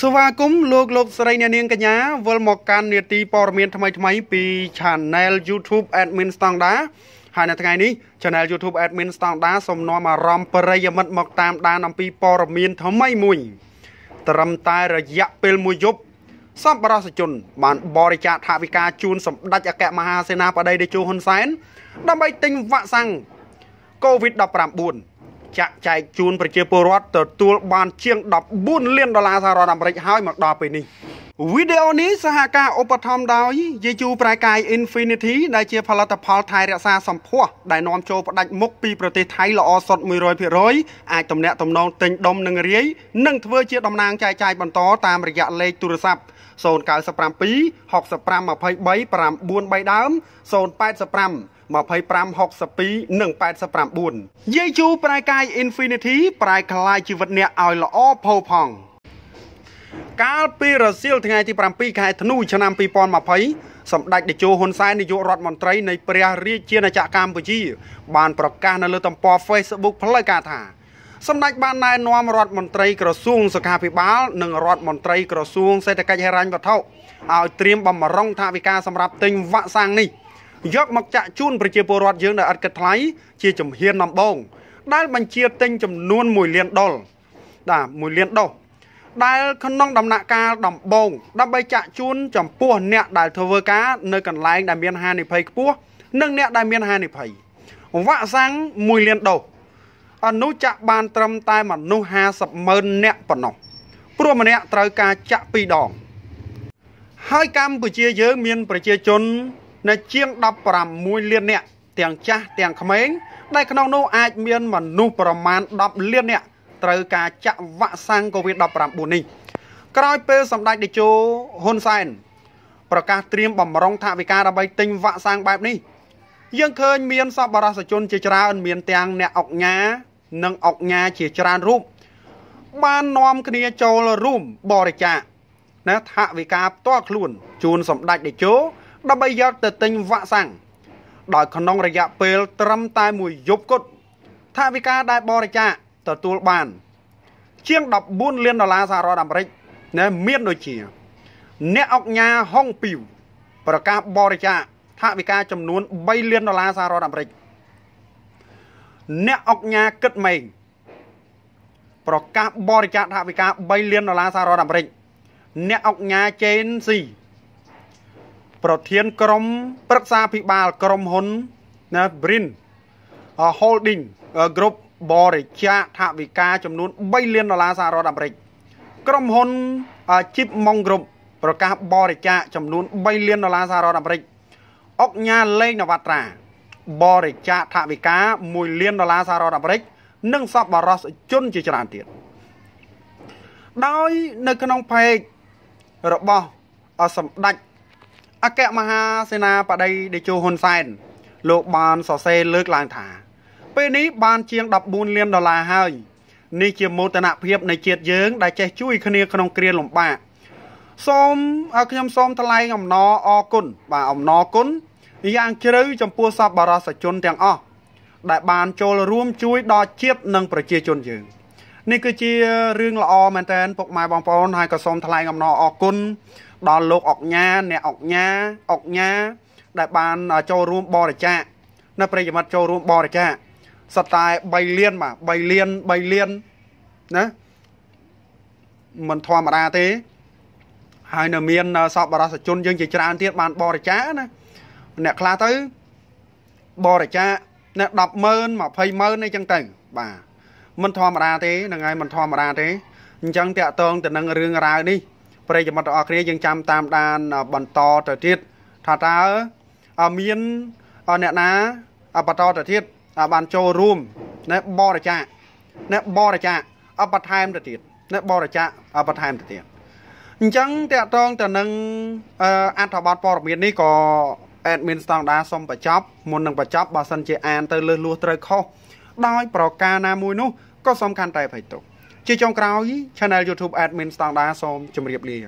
ស្វាគមន៍លោកលោកស្រីអ្នកនាងកញ្ញាវិលមកកាន់នាទីព័ត៌មានថ្មីថ្មីពី Channel YouTube Admin Standard ហើយនៅថ្ងៃនេះ Channel YouTube Admin Standard សូមនាំអារម្មណ៍ប្រិយមិត្តមកតាមដានអំពីព័ត៌មានថ្មីមួយ ត្រឹមតែរយៈពេលមួយយប់សម្បរសជនបានបរិច្ចាគថវិកាជូនសម្ដេចអគ្គមហាសេនាបតីតេជោហ៊ុនសែនដើម្បីទិញវ៉ាក់សាំង COVID-19 ចាក់ចែកជូនប្រជាពលរដ្ឋទទួលបានជាង14លានដុល្លារសហរដ្ឋអាមេរិកហើយមកដល់ពេលនេះវីដេអូនេះសហការឧបត្ថម្ភដោយយេជូប្រែកាយ Infinity ដែលជាផលិតផលថែរក្សាសម្ផស្សដែលនាំចូលផ្ដាច់មុខពីប្រទេសថៃល្អសុទ្ធ100%អាចទំនាក់ទំនងទិញដុំនិងរាយនិងធ្វើជាតំណាងចែកចាយបន្ត តាមរយៈលេខទូរស័ព្ទ097 6523 933ដើម085 2562និង89យាយជូប្រែកាយ Infinity ប្រែក្លាយជីវិតអ្នកឲ្យល្អផូរផង់កាលពីរសៀលថ្ងៃទី7ខែធ្នូឆ្នាំ2020សម្ដេចតេជោហ៊ុនសែននាយករដ្ឋមន្ត្រីនៃព្រះរាជាណាចក្រកម្ពុជាបានប្រកាសនៅលើទំព័រ Facebook ផ្លូវការថាសម្ដេចបានណែនាំរដ្ឋមន្ត្រីក្រសួងសុខាភិបាលនិងរដ្ឋមន្ត្រីក្រសួង សេដ្ឋកិច្ចហិរញ្ញវត្ថុឲ្យត្រៀមបំរុងថវិកាសម្រាប់ទិញវ៉ាក់សាំងនេះ។យកមកចាក់ជូនប្រជាពលរដ្ឋយើងដែលអត់គិតថ្លៃជាជំហានដំបូងដែលបញ្ជាទិញចំនួន1លានដុល្លារបាទ1លានដុល្លារដែលក្នុងដំណាក់កាលដំបូងដើម្បីចាក់ជូនចំពោះអ្នកដែលធ្វើការនៅកន្លែងដែលមានហានិភ័យខ្ពស់និងអ្នកដែលមានហានិភ័យវ៉ាក់សាំង1លានដុល្លារអនុចាក់បាន ត្រឹមតែមនុស្ស50ម៉ឺនអ្នកប៉ុណ្ណោះព្រោះម្នាក់ត្រូវការចាក់2ដងហើយកម្ពុជាយើងមាន ប្រជាជននៅជាង16លាននាក់ទាំងចាស់ទាំងក្មេងដែលក្នុងនោះអាចមានមនុស្សប្រមាណ10លាននាក់ត្រូវការចាក់វ៉ាក់សាំង COVID-19 នេះ ក្រោយពេលសម្ដេចតេជោហ៊ុនសែនប្រកាសត្រៀមបំរុងថវិកាដើម្បីទិញវ៉ាក់សាំងបែបនេះយើងឃើញមានសប្បុរសជនជាច្រើនមានទាំងអ្នកអុកញ៉ានិងអុកញ៉ាជាច្រើនរូបបាននាំគ្នាចូលរួមបរិច្ចាគណាថវិកាផ្ទាល់ខ្លួនជូនសម្ដេចតេជោដើម្បីយកទៅទិញវ៉ាក់សាំងដោយក្នុងរយៈពេលត្រឹមតែមួយយប់គត់ថាវិការដែលបរិច្ចាគទទួលបាន ជាង14លានដុល្លារសហរដ្ឋអាមេរិកណែមានដូចជា អ្នកអង្គការហុងពីវប្រកាសបរិច្ចាគថាវិការចំនួន3លានដុល្លារសហរដ្ឋអាមេរិកអ្នកអង្គការគិតម៉េងប្រកាសបរិច្ចាគថាវិការ3លានដុល្លារសហរដ្ឋអាមេរិកអ្នកអង្គការជេនស៊ីប្រធានក្រុម ប្រឹក្សាភិបាលក្រុមហ៊ុនណា Brin Holding Group បរិច្ចាគថវិកាចំនួន3លានដុល្លារសហរដ្ឋអាមេរិក ក្រុមហ៊ុន Chip Mong Group ប្រកាស បរិច្ចាគចំនួន3លានដុល្លារសហរដ្ឋអាមេរិកអុកញ៉ាលេងនវត្រា បរិច្ចាគថវិកា1លានដុល្លារសហរដ្ឋអាមេរិកនិងសប្បុរសជនជាច្រើនទៀតដោយនៅក្នុងផេករបស់សម្ដេចអគ្គមហាសេនាបតីតេជោហ៊ុនសែនលោក បានសរសេរលើកឡើងថា ពេលនេះបាន ជាង14លានដុល្លារហើយ នេះជាមោទនភាពនៃជាតិយើង ដែលចេះជួយ គ្នាក្នុងគ្រាលំបាកសូមឲ្យខ្ញុំសូមថ្លែងអំណរអគុណបាទអំណរគុណយ៉ាងជ្រៅចំពោះសពបរសជនទាំងអស់ដែល បានចូលរួមជួយ ដល់ជាតិនិងប្រជាជនយើង នេះគឺជារឿងល្អមែនតើពុកម៉ែបងប្អូនហើយក៏សូមថ្លែងអំណរអគុណដល់លោកអុកញ៉ាអ្នកអុកញ៉ាអុកញ៉ាដែល បានចូលរួមបរិច្ចាគនៅប្រិយមិត្តចូលរួមបរិច្ចាគសតែ3លានបាទ3លាន3លានណាមិនធម្មតាទេហើយនៅមានសពបរិសជនយើងជាច្រើនទៀតបានបរិច្ចាគណាអ្នកខ្លះទៅបរិច្ចាគណា100000 20000អីចឹងទៅបាទមិនធម្មតាទេហ្នឹងហើយមិនធម្មតាទេអញ្ចឹងតាក់ទងទៅនឹងរឿងរ៉ាវនេះប្រិយមិត្តទាំងអស់គ្នាយើងចាំតាមដានបន្តទៅទៀតថាតើ មានអ្នកណាបន្តទៅទៀតបានចូលរួមណែបរិច្ចាគណែបរិច្ចាគអបថែមទៅទៀតណែបរិច្ចាគអបថែមទៅទៀតអញ្ចឹងតកតងទៅនឹងអត្ថបទព័ត៌មាននេះក៏ admin ស្តង់ដាសូមបញ្ចប់មុននឹងបញ្ចប់បើសិនជាអាន ទៅលើសលួសត្រូវខុសដោយប្រការណាមួយនោះក៏សំខាន់តែភ័យទុកជាចុងក្រោយ Channel YouTube Admin ស្តង់ដាសូមជម្រាបលា